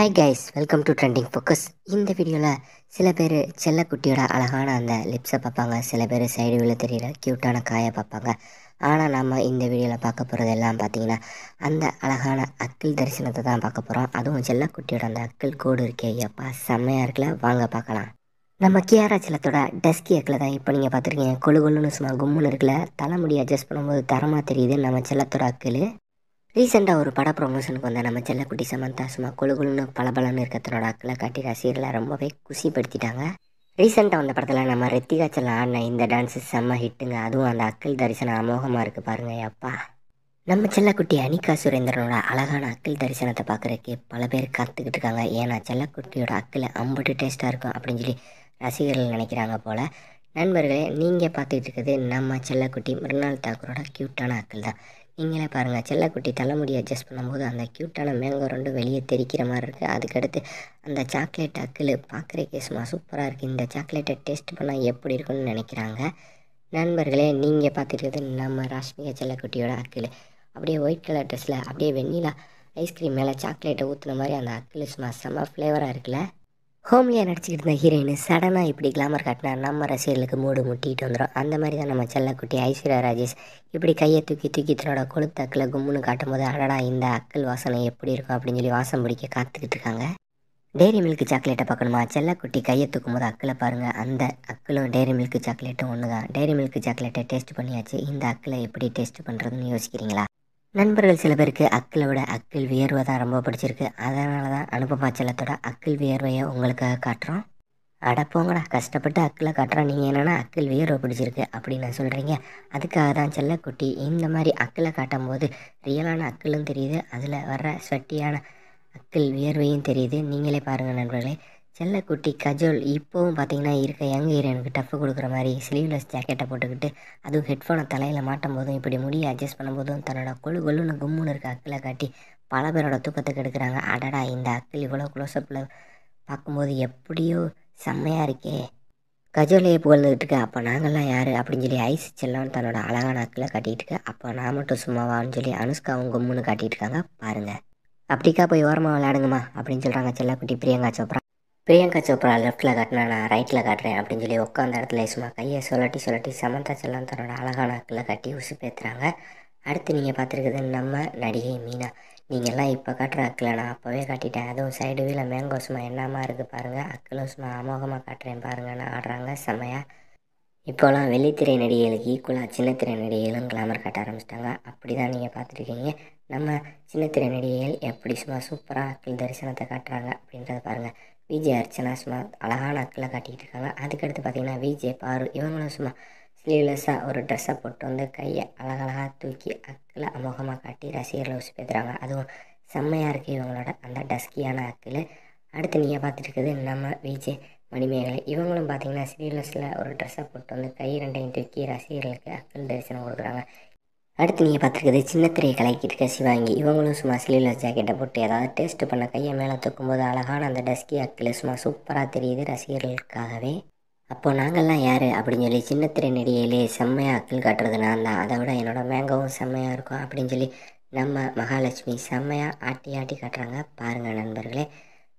high guys welcome to trending focus இந்த வீடியோவில் சில பேர் செல்லக்குட்டியோட அழகான அந்த லிப்ஸை பார்ப்பாங்க சில பேர் சைடு விழு தெரியல க்யூட்டான காயை பார்ப்பாங்க ஆனால் நம்ம இந்த வீடியோவில் பார்க்க போகிறது எல்லாம் பார்த்தீங்கன்னா அந்த அழகான அக்கில் தரிசனத்தை தான் பார்க்க போகிறோம் அதுவும் செல்லக்குட்டியோட அந்த அக்கில் கோடு இருக்கே எப்பா செம்மையாக இருக்குல்ல வாங்க பார்க்கலாம் நம்ம கியாரா சிலத்தோட டஸ்கி அக்கில் தான் இப்போ நீங்கள் பார்த்துருக்கீங்க கொழு கொழுன்னு சும்மா கும்முன்னு இருக்கல தலைமுடி அட்ஜஸ்ட் பண்ணும்போது தரமாக தெரியுது நம்ம செல்லத்தோட அக்கில் ரீசெண்டாக ஒரு பட ப்ரொமோஷனுக்கு வந்த நம்ம செல்லக்குட்டி சமந்தா சும்மா கொழுகுழுன்னு பலபலன்னு இருக்க தன்னோட அக்களை காட்டி ரசிகர்களை ரொம்பவே குசிப்படுத்திட்டாங்க ரீசெண்டாக வந்த படத்தில் நம்ம ரித்திகா செல்லம் ஆடின இந்த டான்ஸு செம்ம ஹிட்டுங்க அதுவும் அந்த அக்கள் தரிசனம் அமோகமாக இருக்குது பாருங்கள் அப்பா நம்ம செல்லக்குட்டி அனிகா சுரேந்திரனோட அழகான அக்கில் தரிசனத்தை பார்க்குறக்கே பல பேர் காத்துக்கிட்டு இருக்காங்க ஏன்னா செல்லக்குட்டியோட அக்களை அம்பட்டு டேஸ்ட்டாக இருக்கும் அப்படின்னு சொல்லி ரசிகர்கள் நினைக்கிறாங்க போல் நண்பர்களே நீங்கள் பார்த்துக்கிட்டு இருக்கிறது நம்ம செல்லக்குட்டி மிருநாள் தாக்கூரோட க்யூட்டான அக்கள் தான் நீங்களே பாருங்கள் செல்லக்குட்டி தலைமுடி அட்ஜஸ்ட் பண்ணும்போது அந்த க்யூட்டான மேங்கோ ரெண்டும் வெளியே தெரிக்கிற மாதிரி இருக்குது அதுக்கடுத்து அந்த சாக்லேட் அக்கில் பார்க்குறக்கே சும்மா சூப்பராக இருக்குது இந்த சாக்லேட்டை டேஸ்ட் பண்ணால் எப்படி இருக்குன்னு நினைக்கிறாங்க நண்பர்களே நீங்கள் பார்த்துருக்கிறது நம்ம ராஷ்மிகா செல்லக்குட்டியோட அக்கில் அப்படியே ஒயிட் கலர் ட்ரெஸ்ஸில் அப்படியே வெண்ணிலா ஐஸ்கிரீம் மேலே சாக்லேட்டை ஊற்றுன மாதிரி அந்த அக்கில் சும்மா செம்ம ஃப்ளேவராக இருக்குல்ல ஹோம்லியாக நடிச்சிக்கிட்டு இருந்த ஹீரோயின் சடனாக இப்படி கிளாமர் காட்டினா நம்ம ரசிகர்களுக்கு மூடு முட்டிகிட்டு வந்துடும் அந்த மாதிரி தான் நம்ம செல்லக்குட்டி ஐஸ்வர்யா ராஜேஷ் இப்படி கையை தூக்கி தூக்கி தன்னோட கொளுத்த அக்கில் கும்முன்னு காட்டும் போது அடடா இந்த அக்கல் வாசனை எப்படி இருக்கும் அப்படின்னு சொல்லி வாசம் பிடிக்க காத்துக்கிட்டு இருக்காங்க டெய்ரி மில்க் சாக்லேட்டை பார்க்கணுமா செல்லக்குட்டி கையை தூக்கும் போது அக்கில் பாருங்கள் அந்த அக்கிலும் டெய்ரி மில்க் சாக்லேட்டும் ஒன்று தான் டெய்ரி மில்க் சாக்லேட்டை டேஸ்ட் பண்ணியாச்சு இந்த அக்கில் எப்படி டேஸ்ட் பண்ணுறதுன்னு யோசிக்கிறீங்களா நண்பர்கள் சில பேருக்கு விட அக்கில் வியர்வை தான் ரொம்ப பிடிச்சிருக்கு அதனால தான் அனுபமாச்சலத்தோட அக்கில் வியர்வையை உங்களுக்காக காட்டுறோம் அடப்போங்கடா கஷ்டப்பட்டு அக்கில் காட்டுறோம் நீங்கள் என்னென்னா அக்கில் வியர்வை பிடிச்சிருக்கு அப்படின்னு சொல்கிறீங்க அதுக்காக தான் செல்லக்குட்டி இந்த மாதிரி அக்கில் காட்டும் போது ரியலான அக்கிலும் தெரியுது அதில் வர்ற ஸ்வெட்டியான அக்கில் வியர்வையும் தெரியுது நீங்களே பாருங்கள் நண்பர்களே செல்லக்குட்டி கஜோல் இப்போவும் பார்த்தீங்கன்னா இருக்க யங் ஹீரோனுக்கு டஃப் கொடுக்குற மாதிரி ஸ்லீவ்லெஸ் ஜாக்கெட்டை போட்டுக்கிட்டு அதுவும் ஹெட்ஃபோனை தலையில் மாட்டும் போதும் இப்படி முடியை அட்ஜஸ்ட் பண்ணும்போதும் தன்னோட கொழு கொழுன்னு கும்முன்னு இருக்க அக்கில் காட்டி பல பேரோட தூக்கத்தை கெடுக்கிறாங்க அடடா இந்த அக்கில் இவ்வளோ க்ளோஸ்அப்பில் பார்க்கும்போது எப்படியோ செம்மையாக இருக்கே கஜோலையை புகழ்ந்துக்கிட்டு இருக்க அப்போ நாங்கள்லாம் யார் அப்படின்னு சொல்லி ஐஸ் செல்லான்னு தன்னோட அழகான அக்கில் காட்டிகிட்டு இருக்க அப்போ நான் மட்டும் சும்மாவான்னு சொல்லி அனுஷ்காவும் கும்முன்னு காட்டிகிட்டு இருக்காங்க பாருங்கள் அப்படிக்கா போய் ஓரமாக விளையாடுங்கம்மா அப்படின்னு சொல்கிறாங்க செல்லக்குட்டி பிரியங்கா சோப்ரா பிரியங்கா சோப்ரா லெஃப்ட்டில் காட்டினா நான் ரைட்டில் காட்டுறேன் அப்படின்னு சொல்லி உட்காந்த இடத்துல சும்மா கையை சொல்லட்டி சொல்லட்டி சமந்தா செல்லம் தன்னோட அழகான அக்கில் கட்டி உசு பேத்துறாங்க அடுத்து நீங்கள் பார்த்துருக்குது நம்ம நடிகை மீனா நீங்கள்லாம் இப்போ காட்டுற அக்கில் நான் அப்போவே காட்டிட்டேன் அதுவும் சைடு வீல சும்மா என்னமா இருக்குது பாருங்கள் சும்மா அமோகமாக காட்டுறேன் பாருங்கன்னு ஆடுறாங்க செம்மையாக இப்போலாம் வெள்ளித்திரை நடிகைகளுக்கு ஈக்குவலாக சின்னத்திரை நடிகைகளும் கிளாமர் காட்ட ஆரம்பிச்சிட்டாங்க அப்படி தான் நீங்கள் பார்த்துருக்கீங்க நம்ம சின்னத்திரை நடிகைகள் எப்படி சும்மா சூப்பராக அக்கள் தரிசனத்தை காட்டுறாங்க அப்படின்றத பாருங்கள் விஜய் அர்ச்சனா சும்மா அழகான அக்களை காட்டிக்கிட்டு இருக்காங்க அதுக்கடுத்து பார்த்தீங்கன்னா விஜய் பாரு இவங்களும் சும்மா ஸ்லீவ்லெஸ்ஸாக ஒரு ட்ரெஸ்ஸை போட்டு வந்து கையை அழகழகாக தூக்கி அக்கில் அமோகமாக காட்டி ரசிகர்களை பேசுகிறாங்க அதுவும் செம்மையாக இருக்குது இவங்களோட அந்த டஸ்கியான அக்கில் அடுத்து நீங்கள் பார்த்துட்டு இருக்குது நம்ம விஜய் மணிமேகலை இவங்களும் பார்த்தீங்கன்னா சீரியல்ஸில் ஒரு ட்ரெஸ்ஸை போட்டு வந்து கை ரெண்டையும் தூக்கி ரசிகர்களுக்கு அக்கல் தரிசனம் கொடுக்குறாங்க அடுத்து நீங்கள் பார்த்துருக்குது சின்னத்திரை கலைக்கிட்டு சிவாங்கி இவங்களும் சும்மா ஸ்லீவ்லெஸ் ஜாக்கெட்டை போட்டு ஏதாவது டேஸ்ட் பண்ண கையை மேலே தூக்கும்போது அழகான அந்த டஸ்கி அக்கில் சும்மா சூப்பராக தெரியுது ரசிகர்களுக்காகவே அப்போது நாங்கள்லாம் யார் அப்படின்னு சொல்லி சின்னத்திரை நடிகையிலே செம்மையாக அக்கில் காட்டுறது நான் தான் அதை விட என்னோடய மேங்கவும் செம்மையாக இருக்கும் அப்படின்னு சொல்லி நம்ம மகாலட்சுமி செம்மையாக ஆட்டி ஆட்டி காட்டுறாங்க பாருங்கள் நண்பர்களே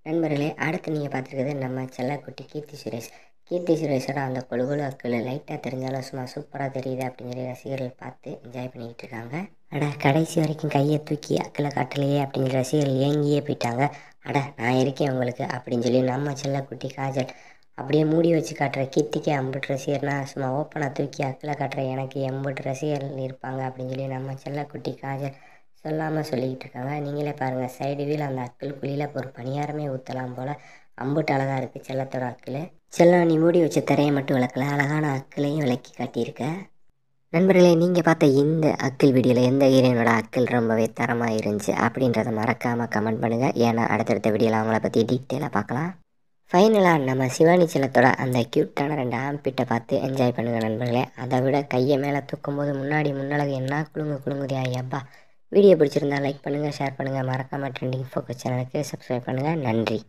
நண்பர்களே அடுத்து நீங்கள் பார்த்துருக்கிறது நம்ம செல்லக்குட்டி கீர்த்தி சுரேஷ் கீர்த்தி சுரேஷோட அந்த கொழுகுழு அக்கள் லைட்டாக தெரிஞ்சாலும் சும்மா சூப்பராக தெரியுது அப்படின்னு சொல்லி ரசிகர்கள் பார்த்து என்ஜாய் பண்ணிக்கிட்டு இருக்காங்க அட கடைசி வரைக்கும் கையை தூக்கி அக்களை காட்டலையே அப்படிங்கிற ரசிகர்கள் ஏங்கியே போயிட்டாங்க அட நான் இருக்கேன் உங்களுக்கு அப்படின்னு சொல்லி நம்ம செல்லக்குட்டி காஜல் அப்படியே மூடி வச்சு காட்டுற கீர்த்திக்கு அம்பிட்டு ரசிகர்னா சும்மா ஓப்பனாக தூக்கி அக்கில் காட்டுற எனக்கு எம்பிட்டு ரசிகர்கள் இருப்பாங்க அப்படின்னு சொல்லி நம்ம செல்லக்குட்டி காஜல் சொல்லாமல் சொல்லிக்கிட்டு இருக்காங்க நீங்களே பாருங்கள் சைடு வீல் அந்த அக்கள் குழியில் ஒரு பணியாரமே ஊற்றலாம் போல் அம்புட்டு அழகாக இருக்குது செல்லத்தோட அக்கில் செல்லம் நீ மூடி வச்ச திரையை மட்டும் விளக்கல அழகான அக்களையும் விளக்கி காட்டியிருக்க நண்பர்களே நீங்கள் பார்த்த இந்த அக்கில் வீடியோவில் எந்த ஹீரோனோட அக்கில் ரொம்பவே தரமாக இருந்துச்சு அப்படின்றத மறக்காமல் கமெண்ட் பண்ணுங்கள் ஏன்னா அடுத்தடுத்த வீடியோவில் அவங்கள பற்றி டீட்டெயிலாக பார்க்கலாம் ஃபைனலாக நம்ம சிவானி செல்லத்தோட அந்த க்யூட்டான ரெண்டு ஆம்பிட்டை பார்த்து என்ஜாய் பண்ணுங்கள் நண்பர்களே அதை விட கையை மேலே தூக்கும்போது முன்னாடி முன்னழகு என்ன குழுங்கு குழுங்குதியா ஐயப்பா வீடியோ பிடிச்சிருந்தால் லைக் பண்ணுங்கள் ஷேர் பண்ணுங்கள் மறக்காமல் ட்ரெண்டிங் ஃபோக்கஸ் சேனலுக்கு சப்ஸ்கிரைப் பண்ணுங்கள் நன்றி